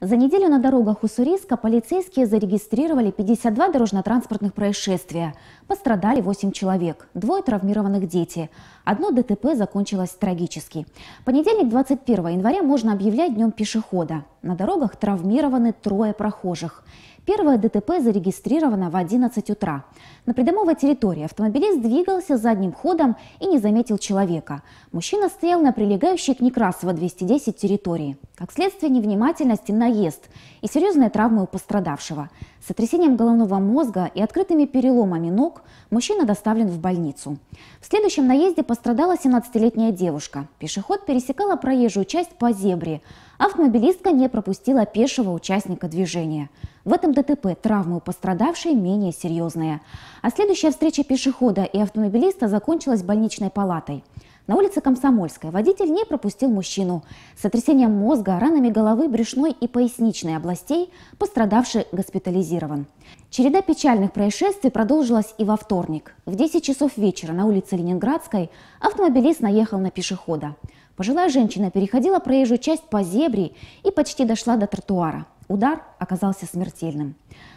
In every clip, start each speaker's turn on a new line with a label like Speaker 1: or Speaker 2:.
Speaker 1: За неделю на дорогах Уссурийска полицейские зарегистрировали 52 дорожно-транспортных происшествия. Пострадали 8 человек, двое травмированных дети. Одно ДТП закончилось трагически. Понедельник, 21 января, можно объявлять днем пешехода. На дорогах травмированы трое прохожих. Первое ДТП зарегистрировано в 11 утра. На придомовой территории автомобилист двигался задним ходом и не заметил человека. Мужчина стоял на прилегающей к Некрасово 210 территории. Как следствие, невнимательности наезд, и серьезные травмы у пострадавшего. С сотрясением головного мозга и открытыми переломами ног мужчина доставлен в больницу. В следующем наезде пострадала 17-летняя девушка. Пешеход пересекала проезжую часть по зебре. Автомобилистка не пропустила пешего участника движения. В этом ДТП травмы у пострадавшей менее серьезные. А следующая встреча пешехода и автомобилиста закончилась больничной палатой. На улице Комсомольской водитель не пропустил мужчину. С сотрясением мозга, ранами головы, брюшной и поясничной областей пострадавший госпитализирован. Череда печальных происшествий продолжилась и во вторник. В 10 часов вечера на улице Ленинградской автомобилист наехал на пешехода. Пожилая женщина переходила проезжую часть по зебре и почти дошла до тротуара. Удар оказался смертельным.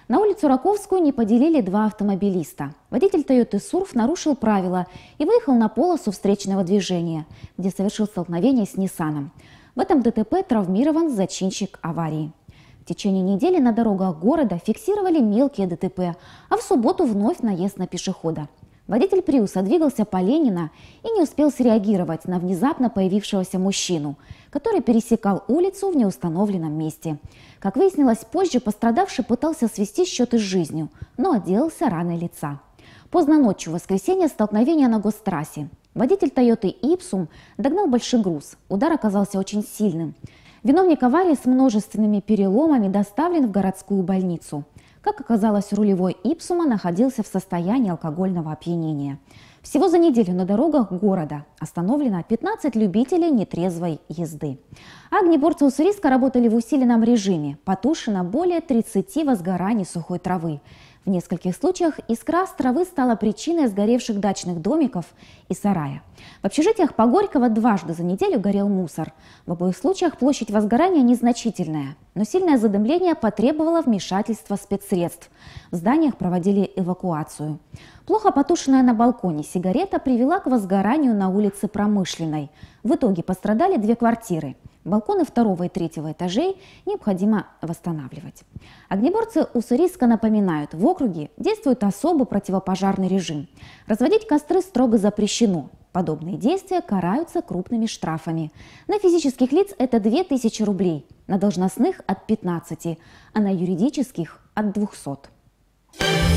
Speaker 1: На улицу Раковскую не поделили два автомобилиста. Водитель Toyota Surf нарушил правила и выехал на полосу встречного движения, где совершил столкновение с Ниссаном. В этом ДТП травмирован зачинщик аварии. В течение недели на дорогах города фиксировали мелкие ДТП, а в субботу вновь наезд на пешехода – Водитель Приуса двигался по Ленина и не успел среагировать на внезапно появившегося мужчину, который пересекал улицу в неустановленном месте. Как выяснилось позже, пострадавший пытался свести счеты с жизнью, но отделался раной лица. Поздно ночью в воскресенье столкновение на гострассе. Водитель Тойоты Ипсум догнал большой груз. Удар оказался очень сильным. Виновник аварии с множественными переломами доставлен в городскую больницу – как оказалось, рулевой Ипсума находился в состоянии алкогольного опьянения. Всего за неделю на дорогах города остановлено 15 любителей нетрезвой езды. Огнеборцы уссурийска работали в усиленном режиме. Потушено более 30 возгораний сухой травы. В нескольких случаях искра с травы стала причиной сгоревших дачных домиков и сарая. В общежитиях Погорького дважды за неделю горел мусор. В обоих случаях площадь возгорания незначительная, но сильное задымление потребовало вмешательства спецсредств. В зданиях проводили эвакуацию. Плохо потушенная на балконе сигарета привела к возгоранию на улице Промышленной. В итоге пострадали две квартиры – Балконы второго и третьего этажей необходимо восстанавливать. Огнеборцы Уссурийска напоминают, в округе действует особый противопожарный режим. Разводить костры строго запрещено. Подобные действия караются крупными штрафами. На физических лиц это 2000 рублей, на должностных от 15, а на юридических от 200.